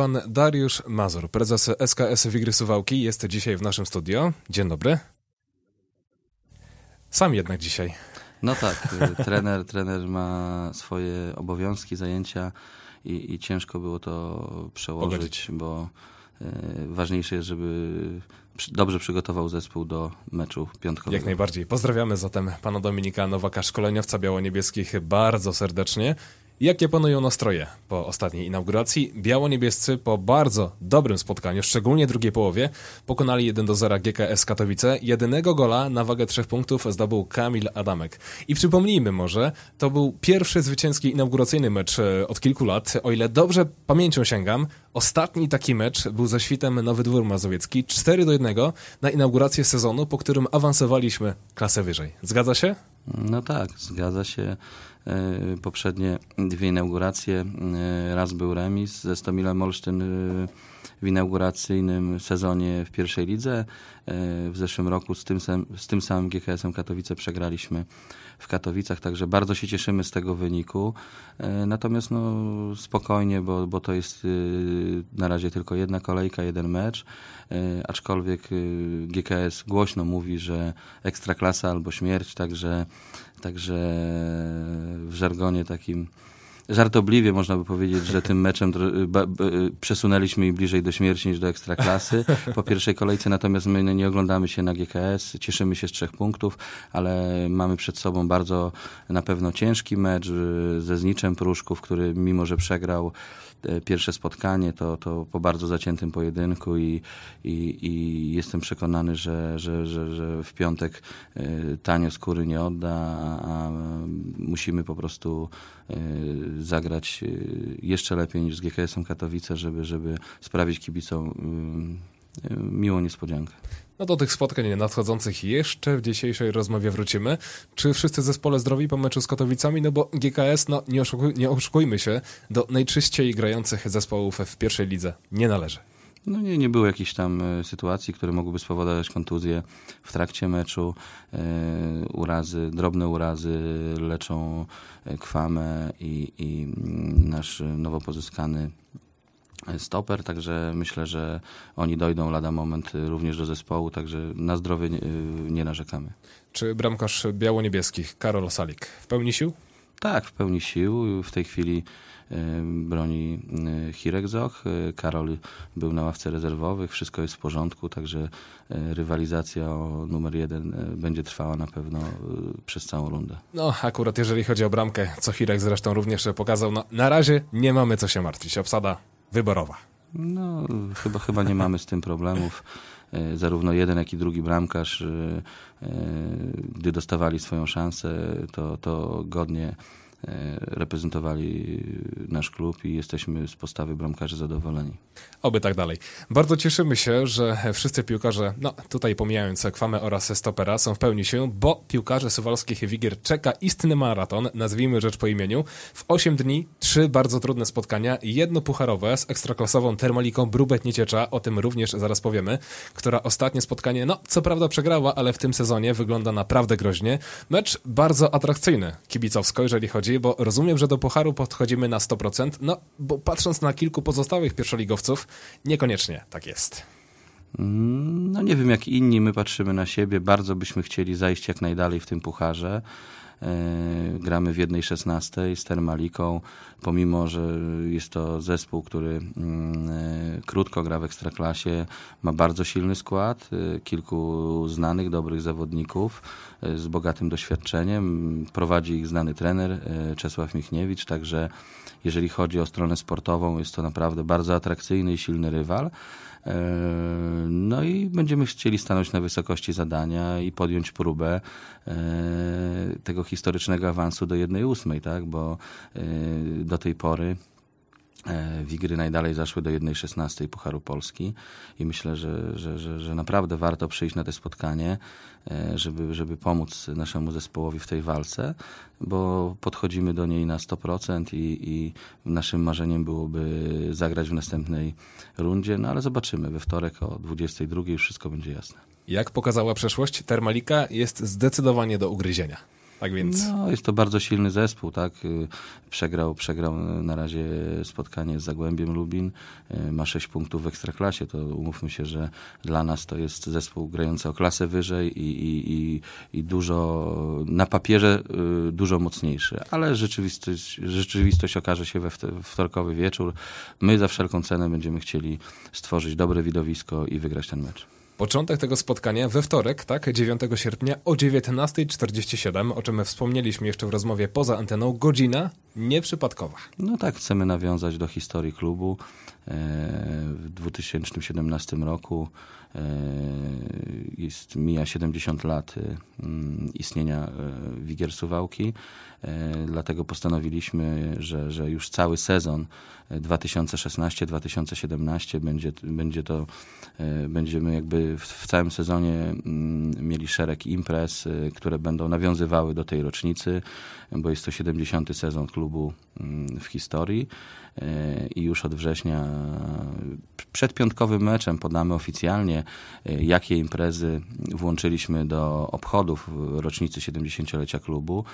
Pan Dariusz Mazur, prezes SKS Wigry Suwałki, jest dzisiaj w naszym studio. Dzień dobry. Sam jednak dzisiaj. No tak, y, trener, trener ma swoje obowiązki, zajęcia i, i ciężko było to przełożyć, bo y, ważniejsze jest, żeby dobrze przygotował zespół do meczu piątkowego. Jak najbardziej. Pozdrawiamy zatem pana Dominika Nowaka, szkoleniowca białoniebieskich bardzo serdecznie Jakie panują nastroje po ostatniej inauguracji? Biało-niebiescy po bardzo dobrym spotkaniu, szczególnie drugiej połowie, pokonali 1 do 0 GKS Katowice. Jedynego gola na wagę trzech punktów zdobył Kamil Adamek. I przypomnijmy może, to był pierwszy zwycięski inauguracyjny mecz e, od kilku lat. O ile dobrze pamięcią sięgam, ostatni taki mecz był ze świtem Nowy Dwór Mazowiecki 4 do 1 na inaugurację sezonu, po którym awansowaliśmy klasę wyżej. Zgadza się? No tak, zgadza się. E, poprzednie dwie inauguracje, e, raz był remis ze Stomilem Olsztyn e, w inauguracyjnym sezonie w pierwszej lidze. W zeszłym roku z tym, sam, z tym samym GKS-em Katowice przegraliśmy w Katowicach, także bardzo się cieszymy z tego wyniku. Natomiast no, spokojnie, bo, bo to jest na razie tylko jedna kolejka, jeden mecz. Aczkolwiek GKS głośno mówi, że ekstraklasa albo śmierć, także Także w żargonie takim żartobliwie można by powiedzieć, że tym meczem y, y, przesunęliśmy i bliżej do śmierci niż do ekstraklasy po pierwszej kolejce, natomiast my no, nie oglądamy się na GKS, cieszymy się z trzech punktów, ale mamy przed sobą bardzo na pewno ciężki mecz y, ze Zniczem Pruszków, który mimo, że przegrał pierwsze spotkanie, to, to po bardzo zaciętym pojedynku i, i, i jestem przekonany, że, że, że, że w piątek tanio skóry nie odda, a mm, musimy po prostu zagrać y, jeszcze lepiej niż z GKS-em Katowice, żeby, żeby sprawić kibicom y, y, miłą niespodziankę. No do tych spotkań nadchodzących jeszcze w dzisiejszej rozmowie wrócimy. Czy wszyscy zespole zdrowi po meczu z Katowicami? No bo GKS, no nie, nie oszukujmy się, do najczyściej grających zespołów w pierwszej lidze nie należy. No nie, nie było jakichś tam e, sytuacji, które mogłyby spowodować kontuzję w trakcie meczu. E, urazy, drobne urazy leczą e, kwamę i, i mm, nasz nowo pozyskany stoper, także myślę, że oni dojdą lada moment również do zespołu, także na zdrowie nie, nie narzekamy. Czy bramkarz biało Karol Salik, w pełni sił? Tak, w pełni sił. W tej chwili e, broni e, Zok e, Karol był na ławce rezerwowych, wszystko jest w porządku, także rywalizacja o numer jeden będzie trwała na pewno przez całą rundę. No, akurat jeżeli chodzi o bramkę, co Hirek zresztą również pokazał, no, na razie nie mamy co się martwić. Obsada wyborowa. No, chyba, chyba nie mamy z tym problemów. E, zarówno jeden, jak i drugi bramkarz, e, e, gdy dostawali swoją szansę, to, to godnie E, reprezentowali nasz klub i jesteśmy z postawy bramkarzy zadowoleni. Oby tak dalej. Bardzo cieszymy się, że wszyscy piłkarze, no tutaj pomijając Kwamę oraz Stopera, są w pełni się, bo piłkarze suwalskich Wigier czeka istny maraton, nazwijmy rzecz po imieniu. W 8 dni trzy bardzo trudne spotkania, jedno pucharowe z ekstraklasową termaliką Brubet Nieciecza, o tym również zaraz powiemy, która ostatnie spotkanie, no co prawda przegrała, ale w tym sezonie wygląda naprawdę groźnie. Mecz bardzo atrakcyjny kibicowsko, jeżeli chodzi bardziej, bo rozumiem, że do Pucharu podchodzimy na 100%, no bo patrząc na kilku pozostałych pierwszoligowców, niekoniecznie tak jest. Mm, no nie wiem jak inni, my patrzymy na siebie, bardzo byśmy chcieli zajść jak najdalej w tym Pucharze. E, gramy w jednej szesnastej z Termaliką, pomimo, że jest to zespół, który mm, e, krótko gra w Ekstraklasie, ma bardzo silny skład, e, kilku znanych, dobrych zawodników z bogatym doświadczeniem, prowadzi ich znany trener Czesław Michniewicz, także jeżeli chodzi o stronę sportową, jest to naprawdę bardzo atrakcyjny i silny rywal. No i będziemy chcieli stanąć na wysokości zadania i podjąć próbę tego historycznego awansu do 1,8, tak? bo y, do tej pory e, Wigry najdalej zaszły do 1.16 Pucharu Polski i myślę, że, że, że, że, naprawdę warto przyjść na to spotkanie, e, żeby, żeby pomóc naszemu zespołowi w tej walce, bo podchodzimy do niej na 100% i, i naszym marzeniem byłoby zagrać w następnej rundzie, no ale zobaczymy. We wtorek o 22 już wszystko będzie jasne. Jak pokazała przeszłość, Termalika jest zdecydowanie do ugryzienia. Tak więc. No, jest to bardzo silny zespół, tak? Y, przegrał, przegrał y, na razie spotkanie z Zagłębiem Lubin. Y, ma 6 punktów w ekstraklasie. To umówmy się, że dla nas to jest zespół grający o klasę wyżej i, i, i, i dużo na papierze dużo mocniejszy, ale rzeczywistość, rzeczywistość okaże się we wtorkowy wieczór. My za wszelką cenę będziemy chcieli stworzyć dobre widowisko i wygrać ten mecz. Początek tego spotkania we wtorek, tak, 9 sierpnia o 19.47, o czym wspomnieliśmy jeszcze w rozmowie poza anteną, godzina nieprzypadkowa. No tak, chcemy nawiązać do historii klubu. E, w 2017 roku E, jest, mija 70 lat y, mm, istnienia e, Wigier Suwałki, e, dlatego postanowiliśmy, że, że już cały sezon 2016-2017 będzie, będzie to, będziemy jakby w, w całym sezonie mm, mieli szereg imprez, które będą nawiązywały do tej rocznicy, bo jest to 70. sezon klubu mm, w historii i już od września przed piątkowym meczem podamy oficjalnie E, jakie imprezy włączyliśmy do obchodów rocznicy 70-lecia klubu.